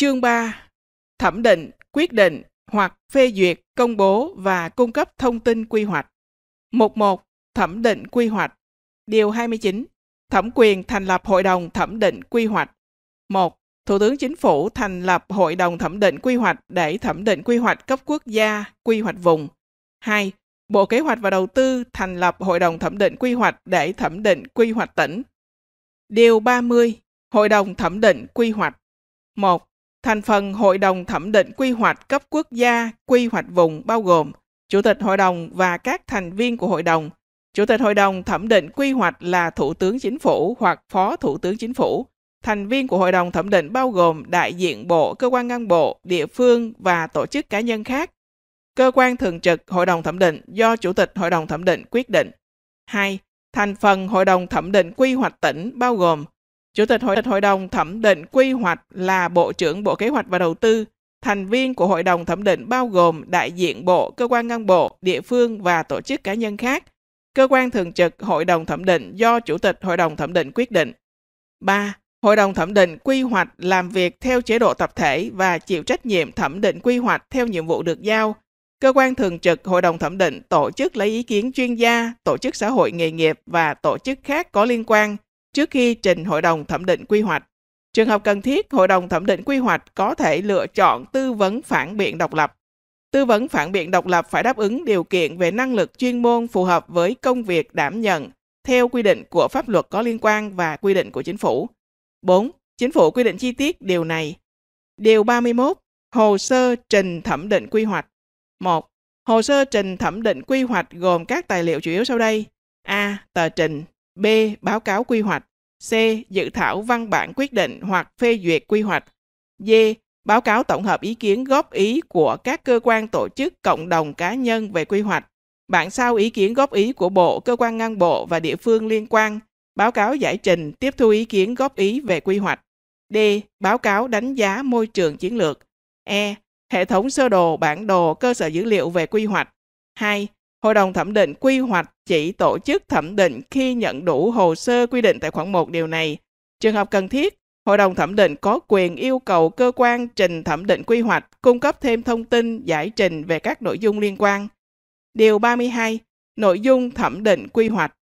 Chương 3. Thẩm định, quyết định hoặc phê duyệt, công bố và cung cấp thông tin quy hoạch. Mục 1. Thẩm định quy hoạch. Điều 29. Thẩm quyền thành lập Hội đồng Thẩm định Quy hoạch. 1. Thủ tướng Chính phủ thành lập Hội đồng Thẩm định Quy hoạch để thẩm định quy hoạch cấp quốc gia, quy hoạch vùng. 2. Bộ Kế hoạch và Đầu tư thành lập Hội đồng Thẩm định Quy hoạch để thẩm định quy hoạch tỉnh. Điều 30. Hội đồng Thẩm định Quy hoạch 1. Thành phần Hội đồng Thẩm định Quy hoạch cấp quốc gia, quy hoạch vùng bao gồm Chủ tịch Hội đồng và các thành viên của Hội đồng. Chủ tịch Hội đồng Thẩm định Quy hoạch là Thủ tướng Chính phủ hoặc Phó Thủ tướng Chính phủ. Thành viên của Hội đồng Thẩm định bao gồm đại diện bộ, cơ quan ngang bộ, địa phương và tổ chức cá nhân khác. Cơ quan thường trực Hội đồng Thẩm định do Chủ tịch Hội đồng Thẩm định quyết định. 2. Thành phần Hội đồng Thẩm định Quy hoạch tỉnh bao gồm Chủ tịch Hội, hội đồng thẩm định quy hoạch là Bộ trưởng Bộ Kế hoạch và Đầu tư. Thành viên của hội đồng thẩm định bao gồm đại diện bộ, cơ quan ngang bộ, địa phương và tổ chức cá nhân khác. Cơ quan thường trực hội đồng thẩm định do Chủ tịch Hội đồng thẩm định quyết định. 3. Hội đồng thẩm định quy hoạch làm việc theo chế độ tập thể và chịu trách nhiệm thẩm định quy hoạch theo nhiệm vụ được giao. Cơ quan thường trực Hội đồng thẩm định tổ chức lấy ý kiến chuyên gia, tổ chức xã hội nghề nghiệp và tổ chức khác có liên quan – trước khi trình Hội đồng thẩm định quy hoạch. Trường hợp cần thiết, Hội đồng thẩm định quy hoạch có thể lựa chọn tư vấn phản biện độc lập. Tư vấn phản biện độc lập phải đáp ứng điều kiện về năng lực chuyên môn phù hợp với công việc đảm nhận theo quy định của pháp luật có liên quan và quy định của chính phủ. 4. Chính phủ quy định chi tiết điều này. Điều 31. Hồ sơ trình thẩm định quy hoạch. 1. Hồ sơ trình thẩm định quy hoạch gồm các tài liệu chủ yếu sau đây. A. Tờ trình B. Báo cáo quy hoạch. C. Dự thảo văn bản quyết định hoặc phê duyệt quy hoạch. D. Báo cáo tổng hợp ý kiến góp ý của các cơ quan tổ chức, cộng đồng cá nhân về quy hoạch. Bản sao ý kiến góp ý của Bộ, cơ quan ngang bộ và địa phương liên quan. Báo cáo giải trình tiếp thu ý kiến góp ý về quy hoạch. D. Báo cáo đánh giá môi trường chiến lược. E. Hệ thống sơ đồ, bản đồ, cơ sở dữ liệu về quy hoạch. 2. Hội đồng thẩm định quy hoạch chỉ tổ chức thẩm định khi nhận đủ hồ sơ quy định tại khoản 1 điều này. Trường hợp cần thiết, Hội đồng thẩm định có quyền yêu cầu cơ quan trình thẩm định quy hoạch cung cấp thêm thông tin giải trình về các nội dung liên quan. Điều 32. Nội dung thẩm định quy hoạch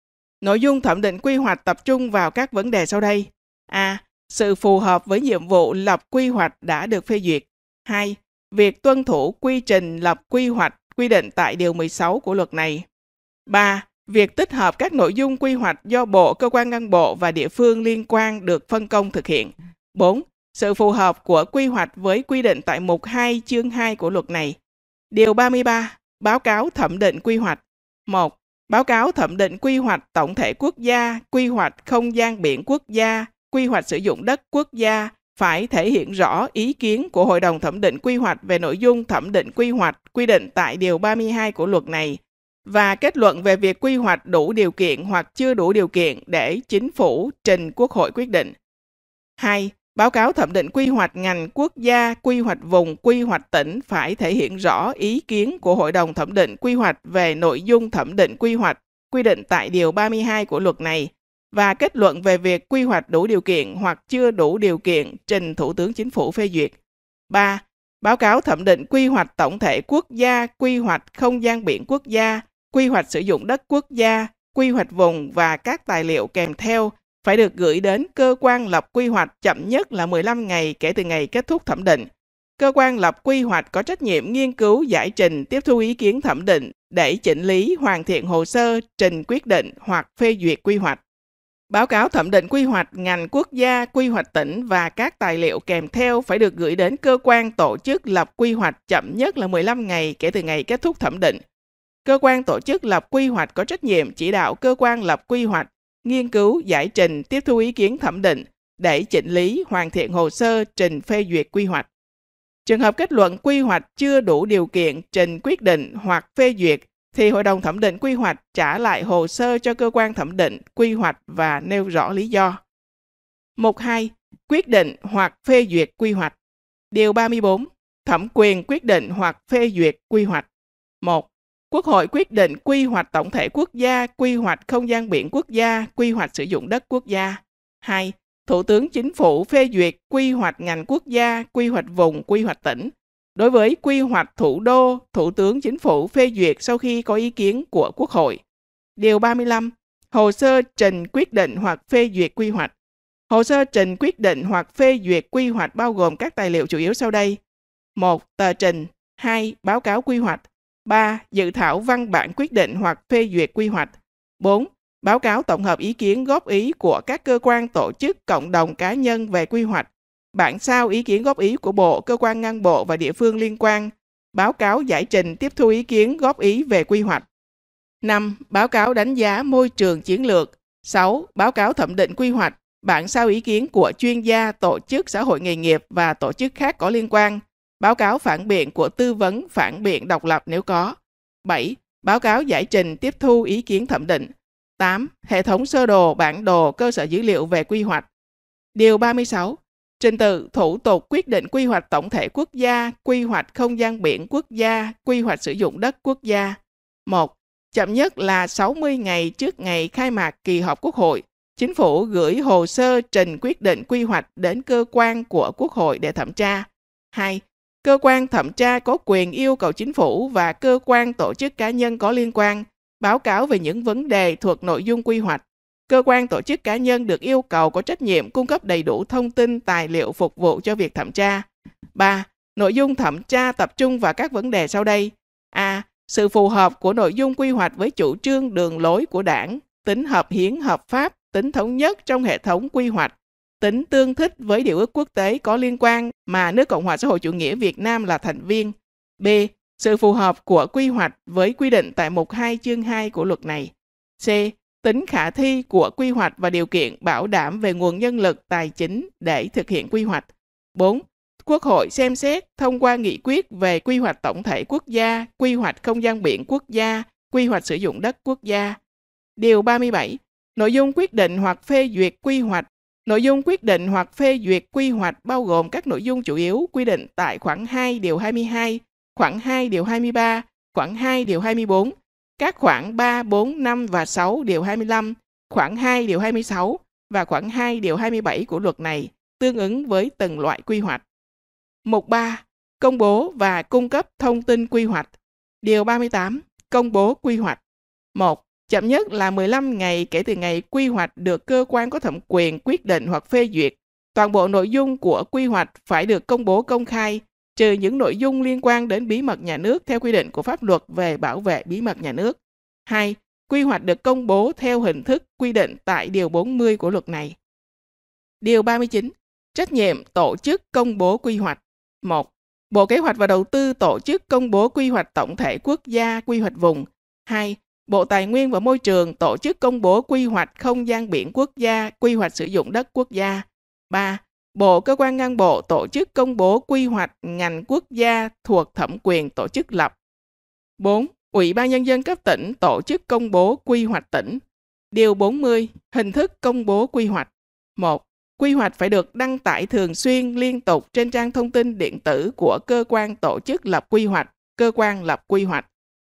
Nội dung thẩm định quy hoạch tập trung vào các vấn đề sau đây. A. Sự phù hợp với nhiệm vụ lập quy hoạch đã được phê duyệt. 2. Việc tuân thủ quy trình lập quy hoạch quy định tại Điều 16 của luật này. 3. Việc tích hợp các nội dung quy hoạch do Bộ, cơ quan ngang bộ và địa phương liên quan được phân công thực hiện. 4. Sự phù hợp của quy hoạch với quy định tại mục 2 chương 2 của luật này. Điều 33. Báo cáo thẩm định quy hoạch. 1. Báo cáo thẩm định quy hoạch tổng thể quốc gia, quy hoạch không gian biển quốc gia, quy hoạch sử dụng đất quốc gia, phải thể hiện rõ ý kiến của Hội đồng thẩm định quy hoạch về nội dung thẩm định quy hoạch quy định tại Điều 32 của luật này và kết luận về việc quy hoạch đủ điều kiện hoặc chưa đủ điều kiện để chính phủ trình Quốc hội quyết định. 2. Báo cáo thẩm định quy hoạch ngành quốc gia, quy hoạch vùng, quy hoạch tỉnh phải thể hiện rõ ý kiến của Hội đồng thẩm định quy hoạch về nội dung thẩm định quy hoạch quy định tại Điều 32 của luật này và kết luận về việc quy hoạch đủ điều kiện hoặc chưa đủ điều kiện trình Thủ tướng Chính phủ phê duyệt. 3. Báo cáo thẩm định quy hoạch tổng thể quốc gia, quy hoạch không gian biển quốc gia, quy hoạch sử dụng đất quốc gia, quy hoạch vùng và các tài liệu kèm theo phải được gửi đến cơ quan lập quy hoạch chậm nhất là 15 ngày kể từ ngày kết thúc thẩm định. Cơ quan lập quy hoạch có trách nhiệm nghiên cứu, giải trình, tiếp thu ý kiến thẩm định để chỉnh lý, hoàn thiện hồ sơ, trình quyết định hoặc phê duyệt quy hoạch. Báo cáo thẩm định quy hoạch ngành quốc gia, quy hoạch tỉnh và các tài liệu kèm theo phải được gửi đến cơ quan tổ chức lập quy hoạch chậm nhất là 15 ngày kể từ ngày kết thúc thẩm định. Cơ quan tổ chức lập quy hoạch có trách nhiệm chỉ đạo cơ quan lập quy hoạch, nghiên cứu, giải trình, tiếp thu ý kiến thẩm định để chỉnh lý, hoàn thiện hồ sơ trình phê duyệt quy hoạch. Trường hợp kết luận quy hoạch chưa đủ điều kiện trình quyết định hoặc phê duyệt thì Hội đồng thẩm định quy hoạch trả lại hồ sơ cho cơ quan thẩm định quy hoạch và nêu rõ lý do. Mục 2. Quyết định hoặc phê duyệt quy hoạch. Điều 34. Thẩm quyền quyết định hoặc phê duyệt quy hoạch. 1. Quốc hội quyết định quy hoạch tổng thể quốc gia, quy hoạch không gian biển quốc gia, quy hoạch sử dụng đất quốc gia. 2. Thủ tướng Chính phủ phê duyệt quy hoạch ngành quốc gia, quy hoạch vùng, quy hoạch tỉnh, đối với quy hoạch thủ đô, Thủ tướng Chính phủ phê duyệt sau khi có ý kiến của Quốc hội. Điều 35. Hồ sơ trình quyết định hoặc phê duyệt quy hoạch. Hồ sơ trình quyết định hoặc phê duyệt quy hoạch bao gồm các tài liệu chủ yếu sau đây. 1. Tờ trình 2. Báo cáo quy hoạch 3. Dự thảo văn bản quyết định hoặc phê duyệt quy hoạch 4. Báo cáo tổng hợp ý kiến góp ý của các cơ quan tổ chức cộng đồng cá nhân về quy hoạch bản sao ý kiến góp ý của Bộ, cơ quan ngang bộ và địa phương liên quan, báo cáo giải trình tiếp thu ý kiến góp ý về quy hoạch. 5. Báo cáo đánh giá môi trường chiến lược. 6. Báo cáo thẩm định quy hoạch, bản sao ý kiến của chuyên gia, tổ chức xã hội nghề nghiệp và tổ chức khác có liên quan. Báo cáo phản biện của tư vấn phản biện độc lập nếu có. 7. Báo cáo giải trình tiếp thu ý kiến thẩm định. 8. Hệ thống sơ đồ, bản đồ, cơ sở dữ liệu về quy hoạch. Điều 36. Trình tự, thủ tục quyết định quy hoạch tổng thể quốc gia, quy hoạch không gian biển quốc gia, quy hoạch sử dụng đất quốc gia. một Chậm nhất là 60 ngày trước ngày khai mạc kỳ họp Quốc hội, Chính phủ gửi hồ sơ trình quyết định quy hoạch đến cơ quan của Quốc hội để thẩm tra. hai Cơ quan thẩm tra có quyền yêu cầu chính phủ và cơ quan tổ chức cá nhân có liên quan báo cáo về những vấn đề thuộc nội dung quy hoạch cơ quan tổ chức cá nhân được yêu cầu có trách nhiệm cung cấp đầy đủ thông tin, tài liệu phục vụ cho việc thẩm tra. 3. Nội dung thẩm tra tập trung vào các vấn đề sau đây. A. Sự phù hợp của nội dung quy hoạch với chủ trương đường lối của đảng, tính hợp hiến hợp pháp, tính thống nhất trong hệ thống quy hoạch, tính tương thích với điều ước quốc tế có liên quan mà nước Cộng hòa xã hội chủ nghĩa Việt Nam là thành viên. B. Sự phù hợp của quy hoạch với quy định tại mục 2 chương 2 của luật này. C tính khả thi của quy hoạch và điều kiện bảo đảm về nguồn nhân lực tài chính để thực hiện quy hoạch. 4. Quốc hội xem xét thông qua nghị quyết về quy hoạch tổng thể quốc gia, quy hoạch không gian biển quốc gia, quy hoạch sử dụng đất quốc gia. Điều 37. Nội dung quyết định hoặc phê duyệt quy hoạch Nội dung quyết định hoặc phê duyệt quy hoạch bao gồm các nội dung chủ yếu quy định tại khoảng 2 điều 22, khoảng 2 điều 23, khoảng 2 điều 24, các khoản 3, 4, 5 và 6 điều 25, khoảng 2 điều 26 và khoảng 2 điều 27 của luật này tương ứng với từng loại quy hoạch. Mục 3. Công bố và cung cấp thông tin quy hoạch. Điều 38. Công bố quy hoạch. 1. Chậm nhất là 15 ngày kể từ ngày quy hoạch được cơ quan có thẩm quyền quyết định hoặc phê duyệt. Toàn bộ nội dung của quy hoạch phải được công bố công khai trừ những nội dung liên quan đến bí mật nhà nước theo quy định của pháp luật về bảo vệ bí mật nhà nước. 2. Quy hoạch được công bố theo hình thức quy định tại Điều 40 của luật này. Điều 39. Trách nhiệm tổ chức công bố quy hoạch. 1. Bộ Kế hoạch và Đầu tư tổ chức công bố quy hoạch tổng thể quốc gia, quy hoạch vùng. 2. Bộ Tài nguyên và Môi trường tổ chức công bố quy hoạch không gian biển quốc gia, quy hoạch sử dụng đất quốc gia. 3. Bộ cơ quan ngang bộ tổ chức công bố quy hoạch ngành quốc gia thuộc thẩm quyền tổ chức lập. 4. Ủy ban Nhân dân cấp tỉnh tổ chức công bố quy hoạch tỉnh. Điều 40. Hình thức công bố quy hoạch. 1. Quy hoạch phải được đăng tải thường xuyên liên tục trên trang thông tin điện tử của cơ quan tổ chức lập quy hoạch, cơ quan lập quy hoạch.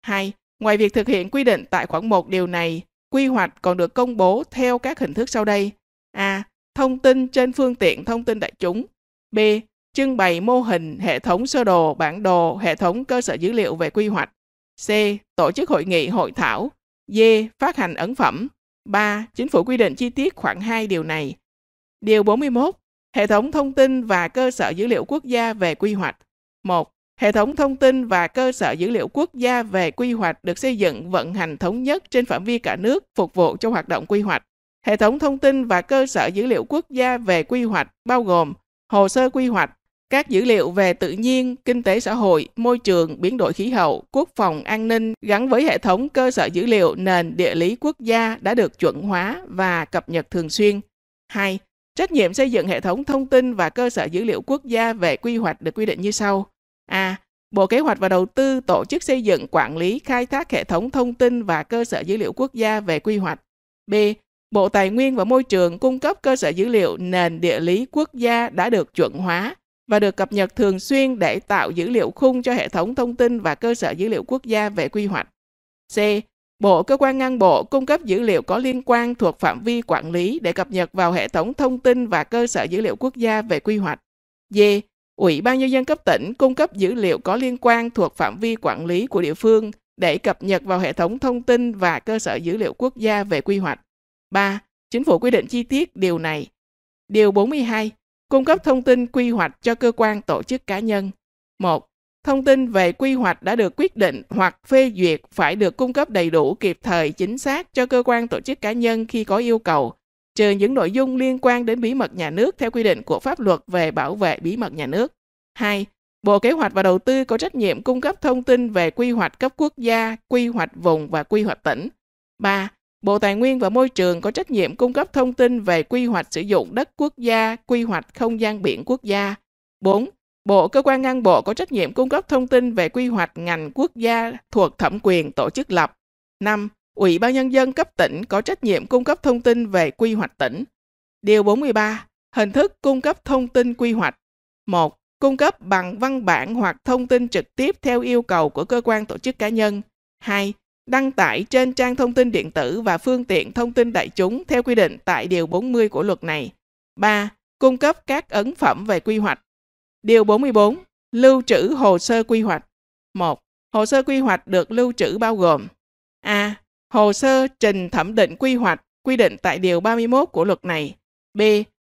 2. Ngoài việc thực hiện quy định tại khoản 1 điều này, quy hoạch còn được công bố theo các hình thức sau đây. A thông tin trên phương tiện thông tin đại chúng. B. Trưng bày mô hình, hệ thống sơ đồ, bản đồ, hệ thống cơ sở dữ liệu về quy hoạch. C. Tổ chức hội nghị, hội thảo. D. Phát hành ấn phẩm. 3. Chính phủ quy định chi tiết khoảng 2 điều này. Điều 41. Hệ thống thông tin và cơ sở dữ liệu quốc gia về quy hoạch. 1. Hệ thống thông tin và cơ sở dữ liệu quốc gia về quy hoạch được xây dựng vận hành thống nhất trên phạm vi cả nước phục vụ cho hoạt động quy hoạch. Hệ thống thông tin và cơ sở dữ liệu quốc gia về quy hoạch bao gồm hồ sơ quy hoạch, các dữ liệu về tự nhiên, kinh tế xã hội, môi trường, biến đổi khí hậu, quốc phòng, an ninh gắn với hệ thống cơ sở dữ liệu nền địa lý quốc gia đã được chuẩn hóa và cập nhật thường xuyên. 2. Trách nhiệm xây dựng hệ thống thông tin và cơ sở dữ liệu quốc gia về quy hoạch được quy định như sau. A. Bộ Kế hoạch và Đầu tư tổ chức xây dựng quản lý khai thác hệ thống thông tin và cơ sở dữ liệu quốc gia về quy hoạch. B. Bộ Tài nguyên và Môi trường cung cấp cơ sở dữ liệu nền địa lý quốc gia đã được chuẩn hóa và được cập nhật thường xuyên để tạo dữ liệu khung cho hệ thống thông tin và cơ sở dữ liệu quốc gia về quy hoạch. C. Bộ cơ quan ngang bộ cung cấp dữ liệu có liên quan thuộc phạm vi quản lý để cập nhật vào hệ thống thông tin và cơ sở dữ liệu quốc gia về quy hoạch. D. Ủy ban nhân dân cấp tỉnh cung cấp dữ liệu có liên quan thuộc phạm vi quản lý của địa phương để cập nhật vào hệ thống thông tin và cơ sở dữ liệu quốc gia về quy hoạch. 3. Chính phủ quy định chi tiết điều này. Điều 42. Cung cấp thông tin quy hoạch cho cơ quan tổ chức cá nhân. 1. Thông tin về quy hoạch đã được quyết định hoặc phê duyệt phải được cung cấp đầy đủ kịp thời chính xác cho cơ quan tổ chức cá nhân khi có yêu cầu, trừ những nội dung liên quan đến bí mật nhà nước theo quy định của pháp luật về bảo vệ bí mật nhà nước. 2. Bộ Kế hoạch và Đầu tư có trách nhiệm cung cấp thông tin về quy hoạch cấp quốc gia, quy hoạch vùng và quy hoạch tỉnh. 3. Bộ Tài nguyên và Môi trường có trách nhiệm cung cấp thông tin về quy hoạch sử dụng đất quốc gia, quy hoạch không gian biển quốc gia. 4. Bộ cơ quan ngang bộ có trách nhiệm cung cấp thông tin về quy hoạch ngành quốc gia thuộc thẩm quyền tổ chức lập. 5. Ủy ban nhân dân cấp tỉnh có trách nhiệm cung cấp thông tin về quy hoạch tỉnh. Điều 43. Hình thức cung cấp thông tin quy hoạch. 1. Cung cấp bằng văn bản hoặc thông tin trực tiếp theo yêu cầu của cơ quan tổ chức cá nhân. 2 đăng tải trên trang thông tin điện tử và phương tiện thông tin đại chúng theo quy định tại Điều 40 của luật này. 3. Cung cấp các ấn phẩm về quy hoạch. Điều 44. Lưu trữ hồ sơ quy hoạch. 1. Hồ sơ quy hoạch được lưu trữ bao gồm A. Hồ sơ trình thẩm định quy hoạch quy định tại Điều 31 của luật này. B.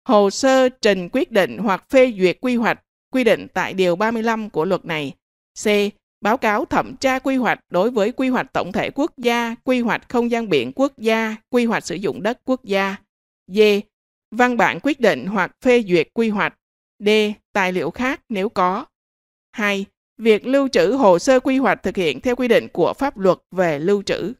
Hồ sơ trình quyết định hoặc phê duyệt quy hoạch quy định tại Điều 35 của luật này. C báo cáo thẩm tra quy hoạch đối với quy hoạch tổng thể quốc gia, quy hoạch không gian biển quốc gia, quy hoạch sử dụng đất quốc gia. D. Văn bản quyết định hoặc phê duyệt quy hoạch. D. Tài liệu khác nếu có. 2. Việc lưu trữ hồ sơ quy hoạch thực hiện theo quy định của pháp luật về lưu trữ.